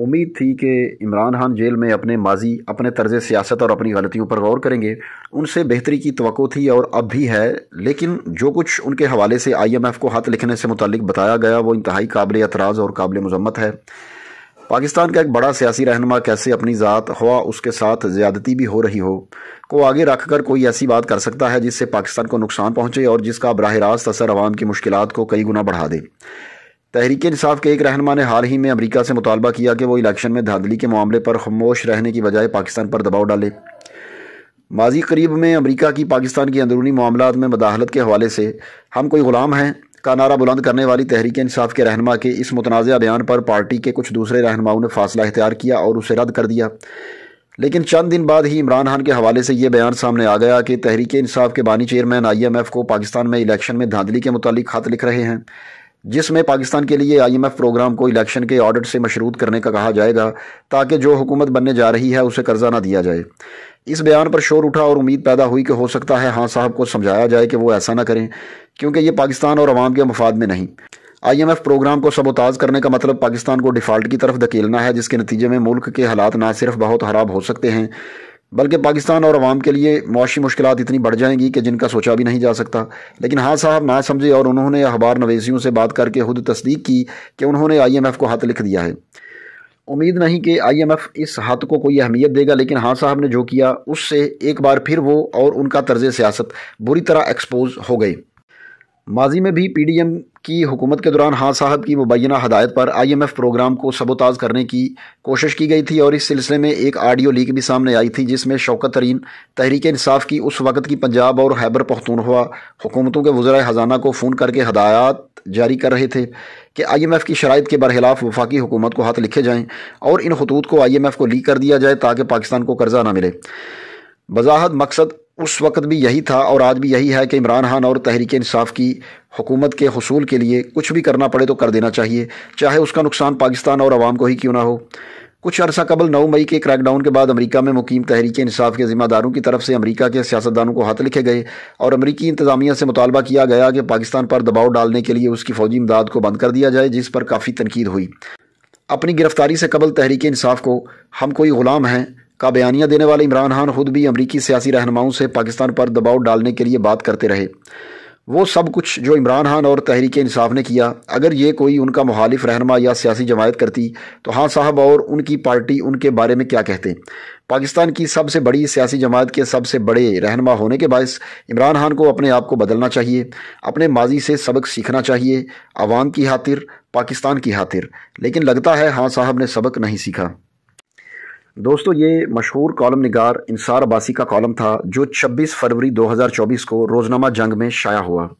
उम्मीद थी कि इमरान खान जेल में अपने माजी अपने तर्ज सियासत और अपनी गलतियों पर गौर करेंगे उनसे बेहतरी की तो थी और अब भी है लेकिन जो कुछ उनके हवाले से आई एम एफ़ को हाथ लिखने से मुतलिक बताया गया वो इंतहाई काबिल एतराज़ और काबिल मजम्मत है पाकिस्तान का एक बड़ा सियासी रहनमा कैसे अपनी ज़ात हुआ उसके साथ ज़्यादती भी हो रही हो को आगे रख कर कोई ऐसी बात कर सकता है जिससे पाकिस्तान को नुकसान पहुँचे और जिसका बरह रास्त असर आवाम की मुश्किल को कई गुना बढ़ा दे तहरीक इसाफ के एक रहनमा ने हाल ही में अमरीका से मुतालबा किया कि वो इलेक्शन में धांधली के मामले पर खामोश रहने की बजाय पाकिस्तान पर दबाव डाले माजी करीब में अमरीका की पाकिस्तान के अंदरूनी मामला में मदाहलत के हवाले से हम कोई ग़ुलाम हैं का नारा बुलंद करने वाली तहरीक इसाफ के रहनमा के इस मुतनाज़ बयान पर पार्टी के कुछ दूसरे रहनुमाओं ने फासला अख्तियार किया और उसे रद्द कर दिया लेकिन चंद दिन बाद ही इमरान खान के हवाले से ये बयान सामने आ गया कि तहरीक इसाफ के बानी चेयरमैन आई एम एफ़ को पाकिस्तान में इलेक्शन में धांधली के मुतालिक खत लिख रहे हैं जिसमें पाकिस्तान के लिए आईएमएफ प्रोग्राम को इलेक्शन के ऑडिट से मशरूत करने का कहा जाएगा ताकि जो हुकूमत बनने जा रही है उसे कर्जा ना दिया जाए इस बयान पर शोर उठा और उम्मीद पैदा हुई कि हो सकता है हाँ साहब को समझाया जाए कि वो ऐसा ना करें क्योंकि ये पाकिस्तान और आवाम के मफाद में नहीं आईएमएफ प्रोग्राम को सबोताज करने का मतलब पाकिस्तान को डिफ़ाल्ट की तरफ धकेलना है जिसके नतीजे में मुल्क के हालात ना सिर्फ बहुत ख़राब हो सकते हैं बल्कि पाकिस्तान और आवाम के लिए मुआशी मुश्किल इतनी बढ़ जाएंगी कि जिनका सोचा भी नहीं जा सकता लेकिन हाँ साहब ना समझे और उन्होंने अखबार नवेशियों से बात करके खुद तस्दीक की कि उन्होंने आई एम एफ़ को हाथ लिख दिया है उम्मीद नहीं कि आई एम एफ़ इस हाथ को कोई अहमियत देगा लेकिन हाँ साहब ने जो किया उससे एक बार फिर वो और उनका तर्ज सियासत बुरी तरह एक्सपोज हो गई माजी में भी पी डी एम की हुकूमत के दौरान हाँ साहब की मुबैना हदायत पर आई एम एफ़ प्रोग्राम को सबोताज करने की कोशिश की गई थी और इस सिलसिले में एक आडियो लीक भी सामने आई थी जिसमें शौकत तरीन तहरीक इंसाफ की उस वक़्त की पंजाब और हैबर पख्तूनवा हुकूमतों के वजरा ख़जाना को फ़ोन करके हदायत जारी कर रहे थे कि आई एम एफ़ की शराइ के बरखिलाफ वफाकी हुकूमत को हाथ लिखे जाएँ और इन खतूत को आई एम एफ़ को लीक कर दिया जाए ताकि पाकिस्तान को कर्जा ना मिले बजाहत मकसद उस वक्त भी यही था और आज भी यही है कि इमरान खान और तहरीक इंसाफ की हुकूमत के हसूल के लिए कुछ भी करना पड़े तो कर देना चाहिए चाहे उसका नुकसान पाकिस्तान और आवाम को ही क्यों ना हो कुछ अरसा कबल नौ मई के क्रैकडाउन के बाद अमरीका में मुकीम तहरीक इंसाफ के ज़िम्मेदारों की तरफ से अमरीका के सियासतदानों को हाथ लिखे गए और अमरीकी इंतजामिया से मुतालबा किया गया कि पाकिस्तान पर दबाव डालने के लिए उसकी फौजी इमदाद को बंद कर दिया जाए जिस पर काफ़ी तनकीद हुई अपनी गिरफ्तारी से कबल तहरीक इंसाफ को हम कोई ग़ुलाम हैं का बयानिया देने वाले इमरान खान खुद भी अमरीकी सियासी रहनुमाओं से पाकिस्तान पर दबाव डालने के लिए बात करते रहे वो सब कुछ जो इमरान खान और तहरीक इंसाफ ने किया अगर ये कोई उनका मुखालिफ रहनमा या सियासी जमायत करती तो हाँ साहब और उनकी पार्टी उनके बारे में क्या कहते पाकिस्तान की सबसे बड़ी सियासी जमात के सबसे बड़े रहनमा होने के बायस इमरान खान को अपने आप को बदलना चाहिए अपने माजी से सबक सीखना चाहिए आवाम की खातिर पाकिस्तान की खातिर लेकिन लगता है हाँ साहब ने सबक नहीं सीखा दोस्तों ये मशहूर कॉलम निगार इंसार अब्बासी का कॉलम था जो 26 फरवरी 2024 को रोज़नामा जंग में शाया हुआ